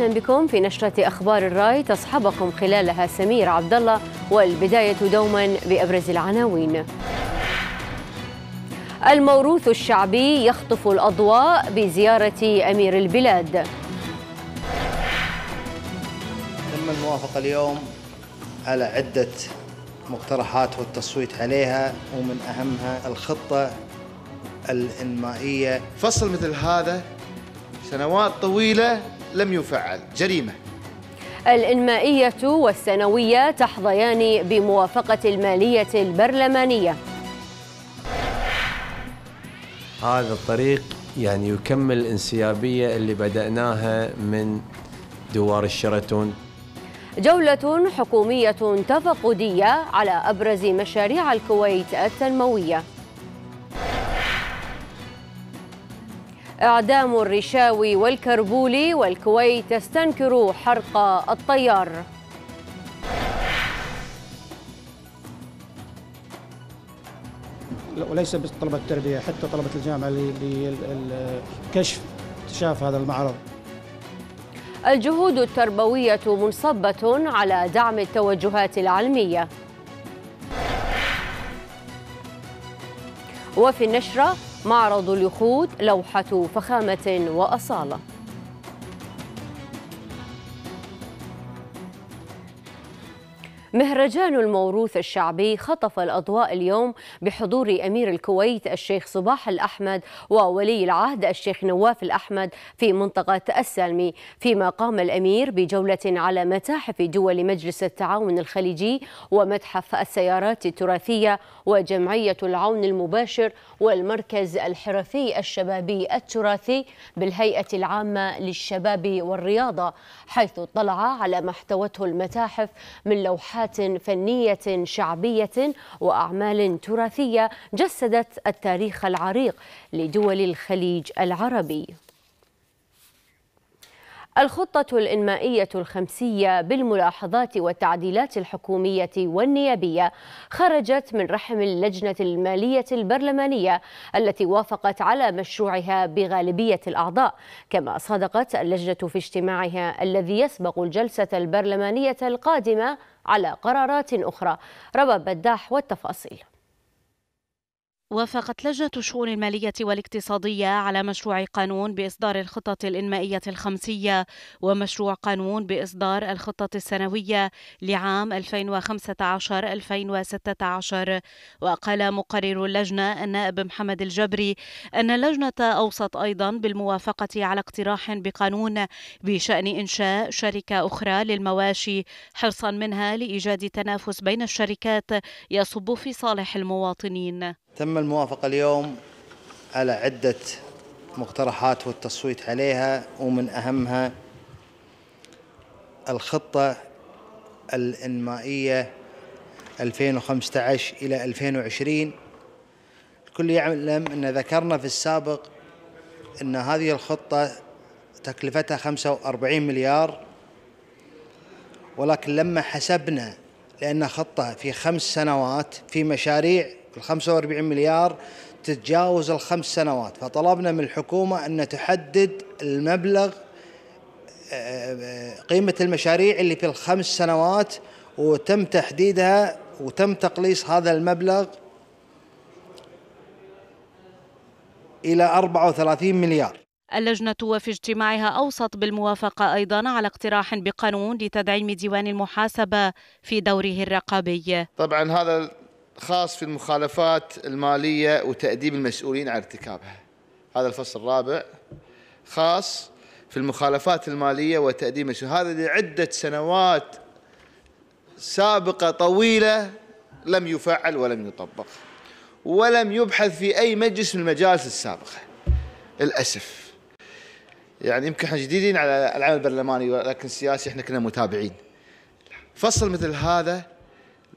أهلا بكم في نشرة أخبار الراي تصحبكم خلالها سمير عبد الله والبداية دوما بأبرز العناوين الموروث الشعبي يخطف الأضواء بزيارة أمير البلاد تم الموافقة اليوم على عدة مقترحات والتصويت عليها ومن أهمها الخطة الإنمائية فصل مثل هذا سنوات طويلة لم يفعل جريمة الإنمائية والسنوية تحظيان بموافقة المالية البرلمانية هذا الطريق يعني يكمل الانسيابية اللي بدأناها من دوار الشرتون جولة حكومية تفقدية على أبرز مشاريع الكويت التنموية إعدام الرشاوي والكربولي والكويت تستنكر حرق الطيار وليس بطلبة التربية حتى طلبة الجامعة لكشف اكتشاف هذا المعرض الجهود التربوية منصبة على دعم التوجهات العلمية وفي النشرة معرض اليخوت لوحة فخامة وأصالة مهرجان الموروث الشعبي خطف الأضواء اليوم بحضور أمير الكويت الشيخ صباح الأحمد وولي العهد الشيخ نواف الأحمد في منطقة السالمي فيما قام الأمير بجولة على متاحف دول مجلس التعاون الخليجي ومتحف السيارات التراثية وجمعية العون المباشر والمركز الحرفي الشبابي التراثي بالهيئة العامة للشباب والرياضة حيث اطلع على ما احتوته المتاحف من لوحات لوحات فنية شعبية وأعمال تراثية جسدت التاريخ العريق لدول الخليج العربي الخطة الإنمائية الخمسية بالملاحظات والتعديلات الحكومية والنيابية خرجت من رحم اللجنة المالية البرلمانية التي وافقت على مشروعها بغالبية الأعضاء كما صادقت اللجنة في اجتماعها الذي يسبق الجلسة البرلمانية القادمة على قرارات أخرى رباب بداح والتفاصيل وافقت لجنة الشؤون المالية والاقتصادية على مشروع قانون بإصدار الخطط الإنمائية الخمسية ومشروع قانون بإصدار الخطة السنوية لعام 2015-2016 وقال مقرر اللجنة النائب محمد الجبري أن اللجنة أوصت أيضا بالموافقة على اقتراح بقانون بشأن إنشاء شركة أخرى للمواشي حرصا منها لإيجاد تنافس بين الشركات يصب في صالح المواطنين تم الموافقة اليوم على عدة مقترحات والتصويت عليها ومن أهمها الخطة الإنمائية 2015 إلى 2020 الكل يعلم أن ذكرنا في السابق أن هذه الخطة تكلفتها 45 مليار ولكن لما حسبنا لأن خطة في خمس سنوات في مشاريع ال 45 مليار تتجاوز الخمس سنوات فطلبنا من الحكومة أن تحدد المبلغ آه، قيمة المشاريع اللي في الخمس سنوات وتم تحديدها وتم تقليص هذا المبلغ إلى 34 مليار اللجنة وفي اجتماعها أوصت بالموافقة أيضا على اقتراح بقانون لتدعيم ديوان المحاسبة في دوره الرقابي طبعا هذا خاص في المخالفات المالية وتأديب المسؤولين عن ارتكابها هذا الفصل الرابع خاص في المخالفات المالية وتأديب المسؤولين هذا لعدة سنوات سابقة طويلة لم يفعل ولم يطبق ولم يبحث في أي مجلس من المجالس السابقة للأسف يعني يمكن احنا جديدين على العمل البرلماني ولكن السياسي احنا كنا متابعين فصل مثل هذا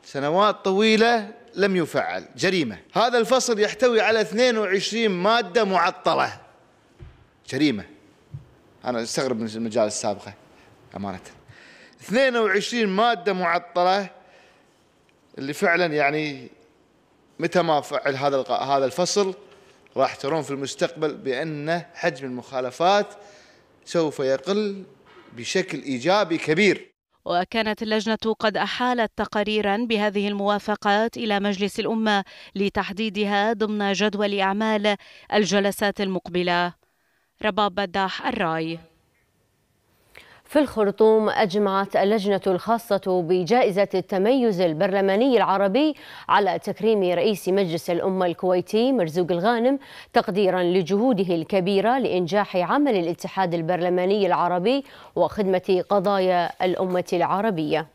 سنوات طويلة لم يفعل جريمة هذا الفصل يحتوي على 22 مادة معطلة جريمة أنا استغرب من المجال السابقة أمانة 22 مادة معطلة اللي فعلا يعني متى ما فعل هذا هذا الفصل راح ترون في المستقبل بأن حجم المخالفات سوف يقل بشكل إيجابي كبير وكانت اللجنة قد أحالت تقاريرا بهذه الموافقات إلى مجلس الأمة لتحديدها ضمن جدول أعمال الجلسات المقبلة رباب بداح الراي في الخرطوم أجمعت اللجنة الخاصة بجائزة التميز البرلماني العربي على تكريم رئيس مجلس الأمة الكويتي مرزوق الغانم تقديرا لجهوده الكبيرة لإنجاح عمل الاتحاد البرلماني العربي وخدمة قضايا الأمة العربية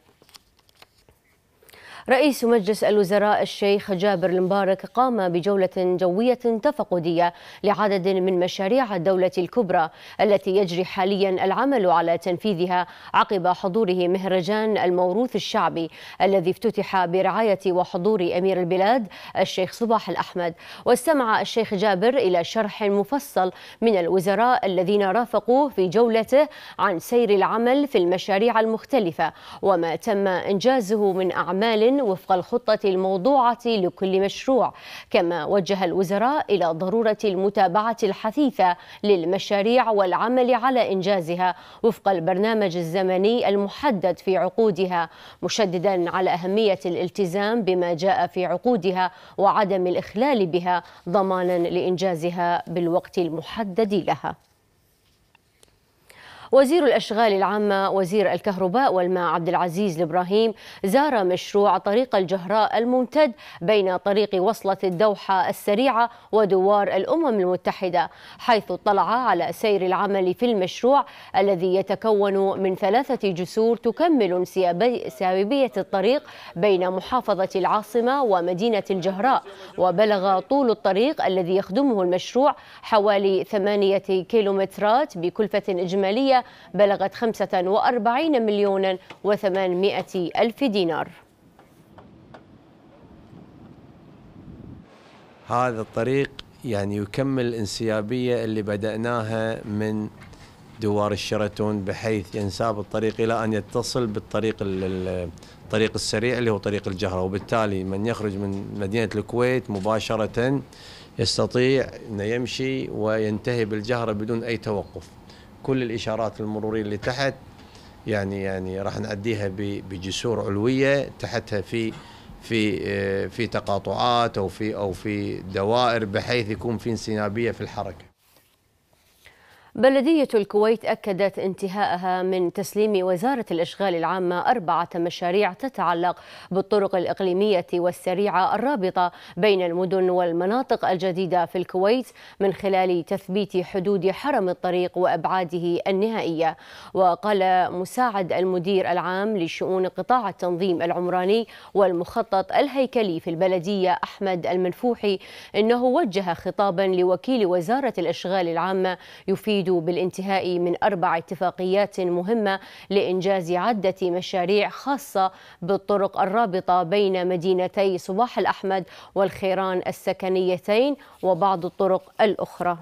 رئيس مجلس الوزراء الشيخ جابر المبارك قام بجولة جوية تفقدية لعدد من مشاريع الدولة الكبرى التي يجري حاليا العمل على تنفيذها عقب حضوره مهرجان الموروث الشعبي الذي افتتح برعاية وحضور أمير البلاد الشيخ صباح الأحمد واستمع الشيخ جابر إلى شرح مفصل من الوزراء الذين رافقوه في جولته عن سير العمل في المشاريع المختلفة وما تم إنجازه من أعمال وفق الخطة الموضوعة لكل مشروع كما وجه الوزراء إلى ضرورة المتابعة الحثيثة للمشاريع والعمل على إنجازها وفق البرنامج الزمني المحدد في عقودها مشددا على أهمية الالتزام بما جاء في عقودها وعدم الإخلال بها ضمانا لإنجازها بالوقت المحدد لها وزير الأشغال العامة وزير الكهرباء والماء عبد العزيز الإبراهيم زار مشروع طريق الجهراء الممتد بين طريق وصلة الدوحة السريعة ودوار الأمم المتحدة حيث اطلع على سير العمل في المشروع الذي يتكون من ثلاثة جسور تكمل انسيابية الطريق بين محافظة العاصمة ومدينة الجهراء وبلغ طول الطريق الذي يخدمه المشروع حوالي ثمانية كيلومترات بكلفة إجمالية بلغت 45 مليون و800 ألف دينار هذا الطريق يعني يكمل الانسيابية اللي بدأناها من دوار الشرتون بحيث ينساب الطريق إلى أن يتصل بالطريق الطريق السريع اللي هو طريق الجهرة وبالتالي من يخرج من مدينة الكويت مباشرة يستطيع أن يمشي وينتهي بالجهرة بدون أي توقف كل الاشارات المروريه اللي تحت يعني يعني راح نعديها بجسور علويه تحتها في في آه، في تقاطعات او في او في دوائر بحيث يكون في انسيابيه في الحركه بلدية الكويت أكدت انتهاءها من تسليم وزارة الإشغال العامة أربعة مشاريع تتعلق بالطرق الإقليمية والسريعة الرابطة بين المدن والمناطق الجديدة في الكويت من خلال تثبيت حدود حرم الطريق وأبعاده النهائية وقال مساعد المدير العام لشؤون قطاع التنظيم العمراني والمخطط الهيكلي في البلدية أحمد المنفوحي إنه وجه خطابا لوكيل وزارة الإشغال العامة يفيد تهدد بالانتهاء من أربع اتفاقيات مهمة لإنجاز عدة مشاريع خاصة بالطرق الرابطة بين مدينتي صباح الأحمد والخيران السكنيتين وبعض الطرق الأخرى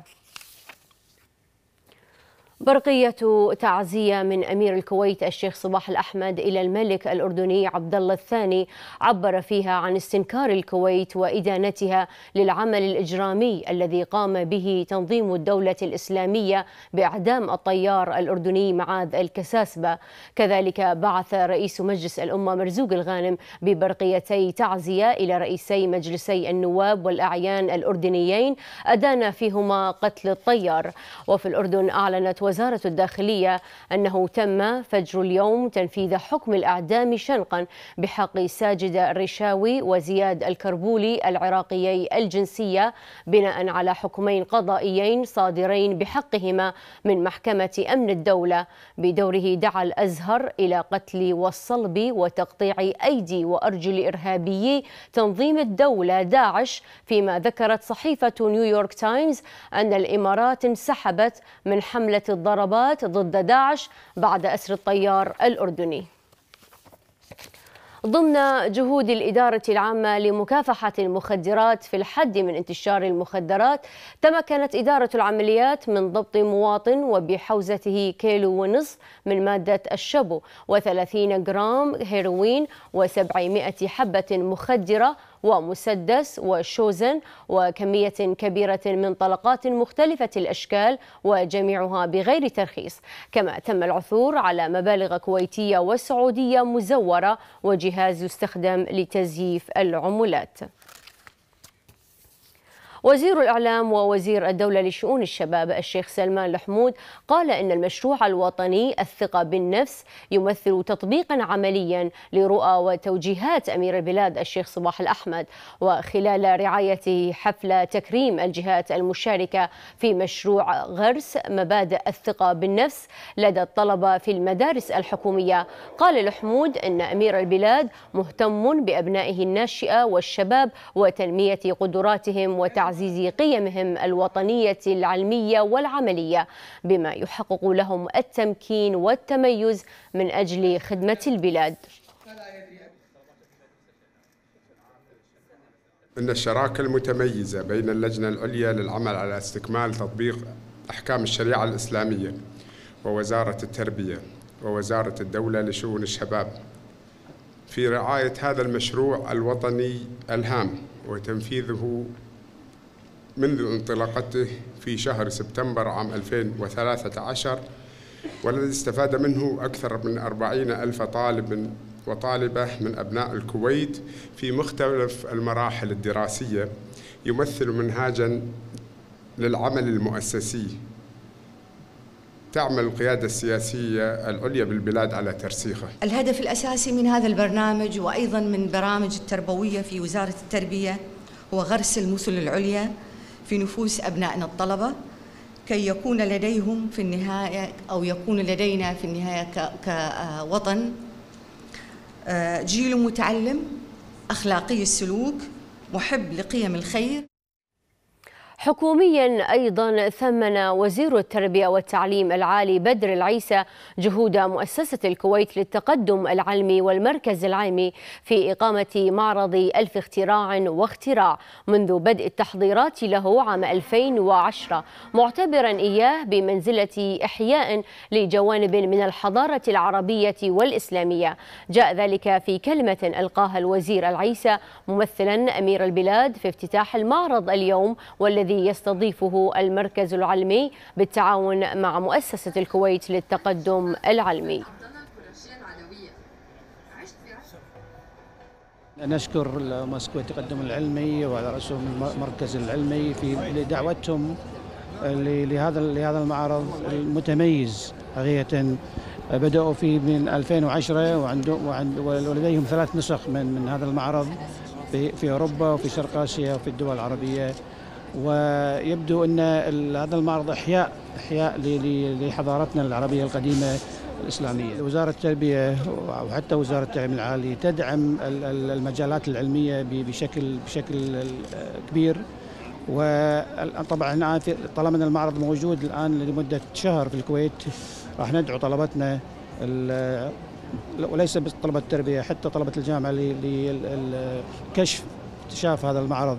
برقية تعزية من أمير الكويت الشيخ صباح الأحمد إلى الملك الأردني عبد الله الثاني عبر فيها عن استنكار الكويت وإدانتها للعمل الإجرامي الذي قام به تنظيم الدولة الإسلامية بإعدام الطيار الأردني معاذ الكساسبة كذلك بعث رئيس مجلس الأمة مرزوق الغانم ببرقيتي تعزية إلى رئيسي مجلسي النواب والأعيان الأردنيين أدان فيهما قتل الطيار وفي الأردن أعلنت وزارة الداخلية أنه تم فجر اليوم تنفيذ حكم الأعدام شنقا بحق ساجد الرشاوي وزياد الكربولي العراقيي الجنسية بناء على حكمين قضائيين صادرين بحقهما من محكمة أمن الدولة بدوره دعا الأزهر إلى قتل والصلب وتقطيع أيدي وأرجل إرهابيي تنظيم الدولة داعش فيما ذكرت صحيفة نيويورك تايمز أن الإمارات انسحبت من حملة الضربات ضد داعش بعد أسر الطيار الأردني ضمن جهود الإدارة العامة لمكافحة المخدرات في الحد من انتشار المخدرات تمكنت إدارة العمليات من ضبط مواطن وبحوزته كيلو ونصف من مادة الشبو و30 جرام هيروين و700 حبة مخدرة ومسدس وشوزن وكمية كبيرة من طلقات مختلفة الأشكال وجميعها بغير ترخيص كما تم العثور على مبالغ كويتية وسعودية مزورة وجهاز يستخدم لتزييف العملات وزير الإعلام ووزير الدولة لشؤون الشباب الشيخ سلمان الحمود قال إن المشروع الوطني الثقة بالنفس يمثل تطبيقا عمليا لرؤى وتوجيهات أمير البلاد الشيخ صباح الأحمد وخلال رعايته حفل تكريم الجهات المشاركة في مشروع غرس مبادئ الثقة بالنفس لدى الطلبة في المدارس الحكومية قال الحمود أن أمير البلاد مهتم بأبنائه الناشئة والشباب وتنمية قدراتهم وتعزيز وتعزيز قيمهم الوطنية العلمية والعملية بما يحقق لهم التمكين والتميز من أجل خدمة البلاد إن الشراكة المتميزة بين اللجنة العليا للعمل على استكمال تطبيق أحكام الشريعة الإسلامية ووزارة التربية ووزارة الدولة لشؤون الشباب في رعاية هذا المشروع الوطني الهام وتنفيذه منذ انطلاقته في شهر سبتمبر عام 2013 والذي استفاد منه أكثر من أربعين ألف طالب وطالبة من أبناء الكويت في مختلف المراحل الدراسية يمثل منهاجا للعمل المؤسسي تعمل القيادة السياسية العليا بالبلاد على ترسيخه الهدف الأساسي من هذا البرنامج وأيضا من برامج التربوية في وزارة التربية هو غرس المثل العليا في نفوس أبنائنا الطلبة كي يكون لديهم في النهاية أو يكون لدينا في النهاية كوطن آه، جيل متعلم أخلاقي السلوك محب لقيم الخير حكوميا أيضا ثمن وزير التربية والتعليم العالي بدر العيسى جهود مؤسسة الكويت للتقدم العلمي والمركز العلمي في إقامة معرض ألف اختراع واختراع منذ بدء التحضيرات له عام 2010 معتبرا إياه بمنزلة إحياء لجوانب من الحضارة العربية والإسلامية جاء ذلك في كلمة ألقاها الوزير العيسى ممثلا أمير البلاد في افتتاح المعرض اليوم والذي الذي يستضيفه المركز العلمي بالتعاون مع مؤسسة الكويت للتقدم العلمي نشكر مؤسسة التقدم العلمي وعلى رأسهم المركز العلمي في لدعوتهم لهذا لهذا المعرض المتميز حقيقة بدأوا فيه من 2010 وعند ولديهم ثلاث نسخ من من هذا المعرض في في أوروبا وفي شرق آسيا وفي الدول العربية ويبدو أن هذا المعرض إحياء إحياء لحضارتنا العربية القديمة الإسلامية وزارة التربية وحتى وزارة التعليم العالي تدعم المجالات العلمية بشكل بشكل كبير وطبعا الان طالما ان المعرض موجود الان لمده شهر في الكويت راح ندعو طلبتنا وليس بس طلبه التربيه حتى طلبه الجامعه لكشف اكتشاف هذا المعرض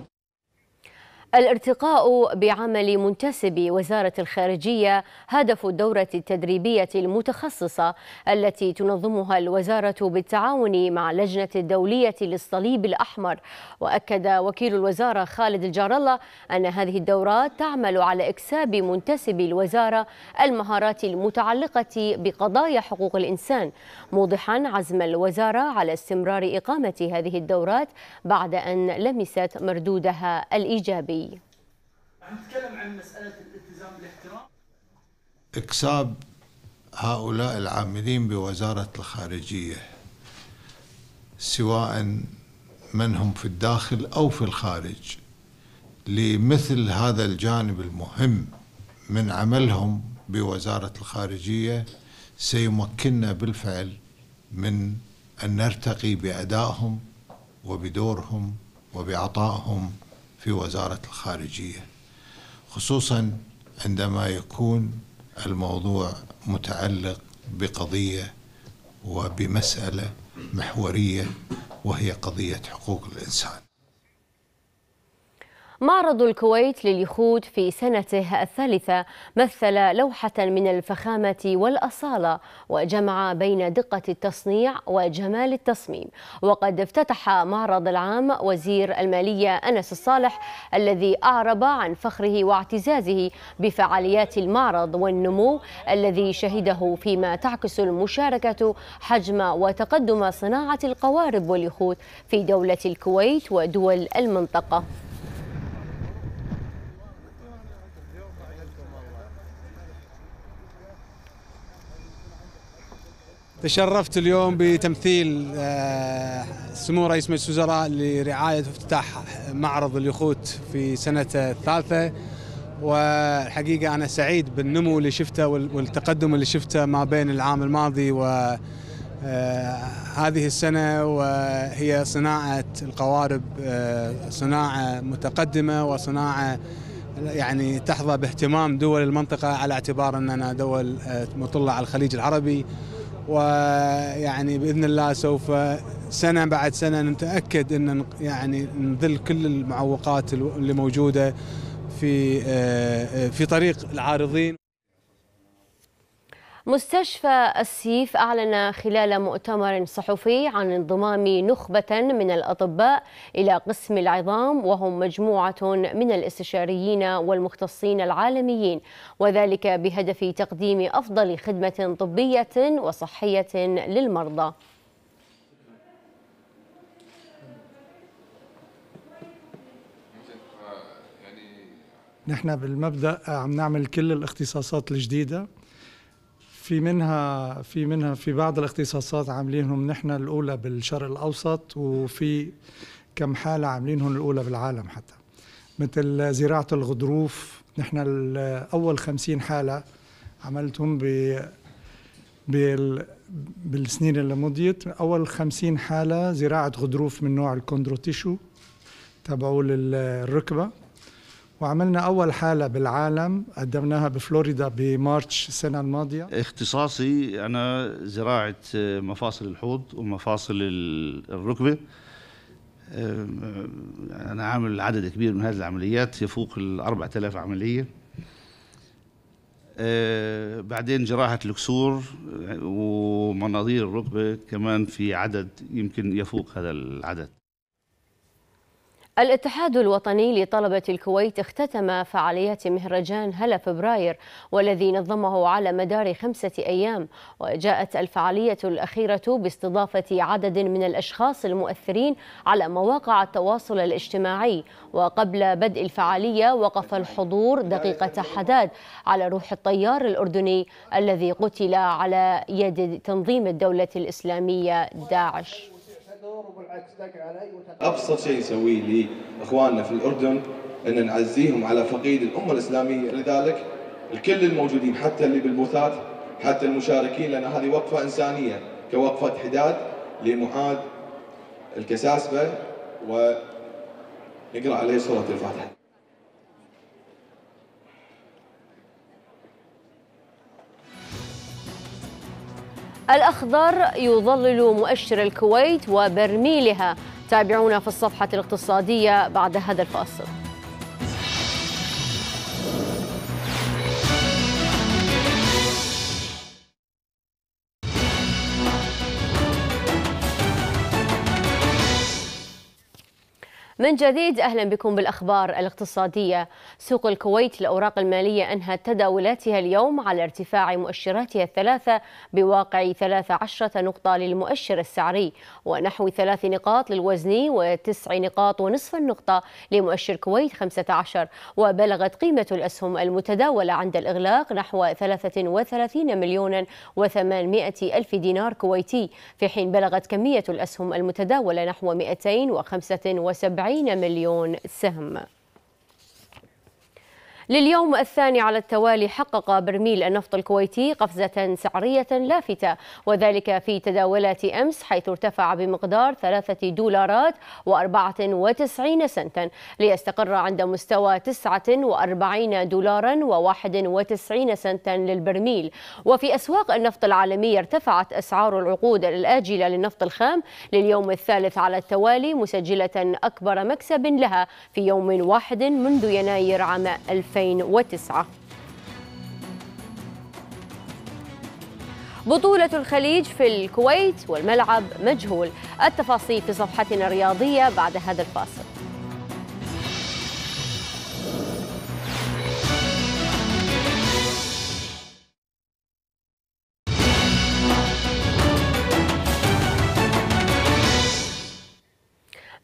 الارتقاء بعمل منتسبي وزارة الخارجية هدف الدورة التدريبية المتخصصة التي تنظمها الوزارة بالتعاون مع اللجنة الدولية للصليب الأحمر وأكد وكيل الوزارة خالد الجار الله أن هذه الدورات تعمل على إكساب منتسبي الوزارة المهارات المتعلقة بقضايا حقوق الإنسان موضحا عزم الوزارة على استمرار إقامة هذه الدورات بعد أن لمست مردودها الإيجابي نتكلم عن مسألة الالتزام بالاحترام إكساب هؤلاء العاملين بوزارة الخارجية سواء من هم في الداخل أو في الخارج لمثل هذا الجانب المهم من عملهم بوزارة الخارجية سيمكننا بالفعل من أن نرتقي بأدائهم وبدورهم وبعطائهم في وزارة الخارجية خصوصا عندما يكون الموضوع متعلق بقضيه وبمساله محوريه وهي قضيه حقوق الانسان معرض الكويت لليخوت في سنته الثالثة مثل لوحة من الفخامة والأصالة وجمع بين دقة التصنيع وجمال التصميم وقد افتتح معرض العام وزير المالية أنس الصالح الذي أعرب عن فخره واعتزازه بفعاليات المعرض والنمو الذي شهده فيما تعكس المشاركة حجم وتقدم صناعة القوارب واليخوت في دولة الكويت ودول المنطقة تشرفت اليوم بتمثيل آه، سمو رئيس مجلس الوزراء لرعاية وافتتاح معرض اليخوت في سنة الثالثة والحقيقة أنا سعيد بالنمو اللي شفته والتقدم اللي شفته ما بين العام الماضي و آه، هذه السنة وهي صناعة القوارب آه، صناعة متقدمة وصناعة يعني تحظى باهتمام دول المنطقة على اعتبار أننا دول مطلة على الخليج العربي ويعني باذن الله سوف سنه بعد سنه نتاكد ان يعني نذل كل المعوقات اللي موجوده في آه، آه، في طريق العارضين مستشفى السيف أعلن خلال مؤتمر صحفي عن انضمام نخبة من الأطباء إلى قسم العظام وهم مجموعة من الاستشاريين والمختصين العالميين وذلك بهدف تقديم أفضل خدمة طبية وصحية للمرضى نحن بالمبدا عم نعمل كل الاختصاصات الجديده في منها في منها في بعض الاختصاصات عاملينهم نحن الاولى بالشرق الاوسط وفي كم حاله عاملينهم الاولى بالعالم حتى مثل زراعه الغضروف نحن اول خمسين حاله عملتهم ب بالسنين اللي مضيت اول خمسين حاله زراعه غضروف من نوع الكوندرو تيشو تبعوا للركبه وعملنا أول حالة بالعالم قدمناها بفلوريدا بمارتش السنة الماضية اختصاصي أنا زراعة آه، مفاصل الحوض ومفاصل الركبة آه، أنا عامل عدد كبير من هذه العمليات يفوق ال 4000 عملية آه، بعدين جراحة الكسور ومناظير الركبة كمان في عدد يمكن يفوق هذا العدد الاتحاد الوطني لطلبة الكويت اختتم فعاليات مهرجان هلا فبراير والذي نظمه على مدار خمسة أيام وجاءت الفعالية الأخيرة باستضافة عدد من الأشخاص المؤثرين على مواقع التواصل الاجتماعي وقبل بدء الفعالية وقف الحضور دقيقة حداد على روح الطيار الأردني الذي قتل على يد تنظيم الدولة الإسلامية داعش الدور وبالعكس دق علي ابسط شيء يسويه لي اخواننا في الاردن ان نعزيهم على فقيد الامه الاسلاميه لذلك الكل الموجودين حتى اللي بالبوثات حتى المشاركين لان هذه وقفه انسانيه كوقفه حداد لمعاد الكساسبه ونقرا عليه سوره الفاتحه الأخضر يظلل مؤشر الكويت وبرميلها تابعونا في الصفحة الاقتصادية بعد هذا الفاصل من جديد أهلا بكم بالأخبار الاقتصادية سوق الكويت للاوراق المالية أنهت تداولاتها اليوم على ارتفاع مؤشراتها الثلاثة بواقع 13 نقطة للمؤشر السعري ونحو ثلاث نقاط للوزني وتسع نقاط ونصف النقطة لمؤشر كويت 15 وبلغت قيمة الأسهم المتداولة عند الإغلاق نحو 33 مليون و800 ألف دينار كويتي في حين بلغت كمية الأسهم المتداولة نحو 275 40 مليون سهم لليوم الثاني على التوالي حقق برميل النفط الكويتي قفزة سعرية لافتة وذلك في تداولات أمس حيث ارتفع بمقدار ثلاثة دولارات وأربعة وتسعين سنتا ليستقر عند مستوى تسعة وأربعين دولارا وواحد وتسعين سنتا للبرميل وفي أسواق النفط العالمية ارتفعت أسعار العقود الآجلة للنفط الخام لليوم الثالث على التوالي مسجلة أكبر مكسب لها في يوم واحد منذ يناير عام 2000 2009 بطولة الخليج في الكويت والملعب مجهول التفاصيل في صفحتنا الرياضية بعد هذا الفاصل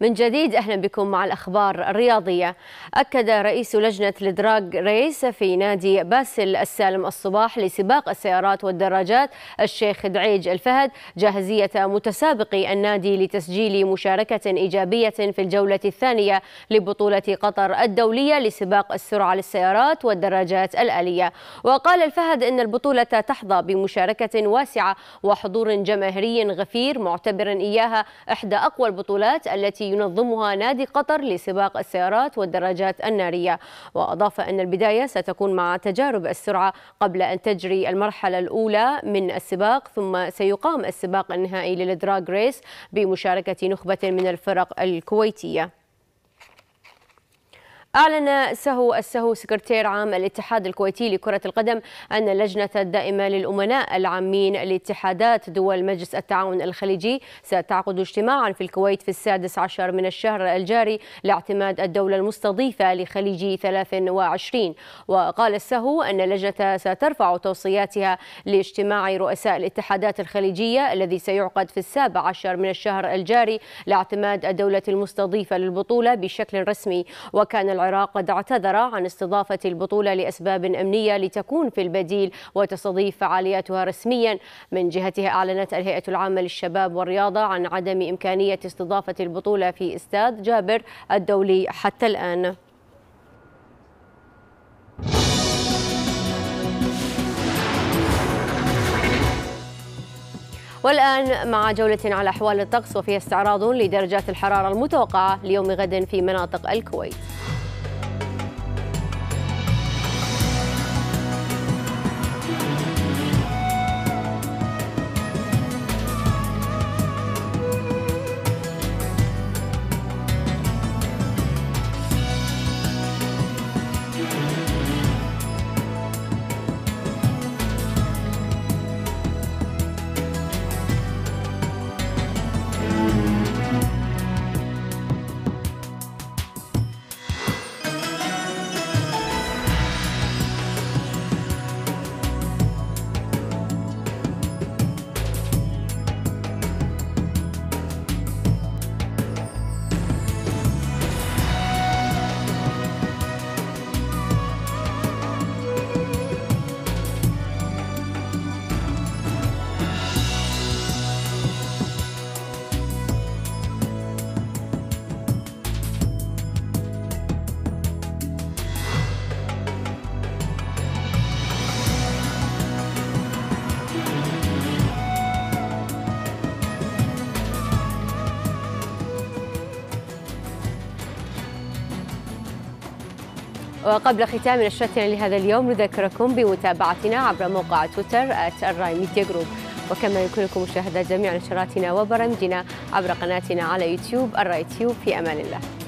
من جديد أهلا بكم مع الأخبار الرياضية أكد رئيس لجنة الدراج ريس في نادي باسل السالم الصباح لسباق السيارات والدراجات الشيخ دعيج الفهد جاهزية متسابقي النادي لتسجيل مشاركة إيجابية في الجولة الثانية لبطولة قطر الدولية لسباق السرعة للسيارات والدراجات الآلية وقال الفهد أن البطولة تحظى بمشاركة واسعة وحضور جماهيري غفير معتبرا إياها إحدى أقوى البطولات التي ينظمها نادي قطر لسباق السيارات والدراجات النارية وأضاف أن البداية ستكون مع تجارب السرعة قبل أن تجري المرحلة الأولى من السباق ثم سيقام السباق النهائي للدراج ريس بمشاركة نخبة من الفرق الكويتية أعلن سهو السهو سكرتير عام الاتحاد الكويتي لكرة القدم أن اللجنة الدائمة للأمناء العامين لاتحادات دول مجلس التعاون الخليجي ستعقد اجتماعا في الكويت في السادس عشر من الشهر الجاري لاعتماد الدولة المستضيفة لخليجي 23 وقال السهو أن اللجنة سترفع توصياتها لاجتماع رؤساء الاتحادات الخليجية الذي سيعقد في السابع عشر من الشهر الجاري لاعتماد الدولة المستضيفة للبطولة بشكل رسمي وكان العراق قد اعتذر عن استضافة البطولة لأسباب أمنية لتكون في البديل وتستضيف فعالياتها رسميا من جهتها أعلنت الهيئة العامة للشباب والرياضة عن عدم إمكانية استضافة البطولة في استاد جابر الدولي حتى الآن والآن مع جولة على أحوال الطقس وفيها استعراض لدرجات الحرارة المتوقعة ليوم غد في مناطق الكويت وقبل ختام نشرتنا لهذا اليوم نذكركم بمتابعتنا عبر موقع تويتر الراي ميديا جروب وكما يمكنكم مشاهدة جميع نشراتنا وبرامجنا عبر قناتنا على يوتيوب الراي تيوب في أمان الله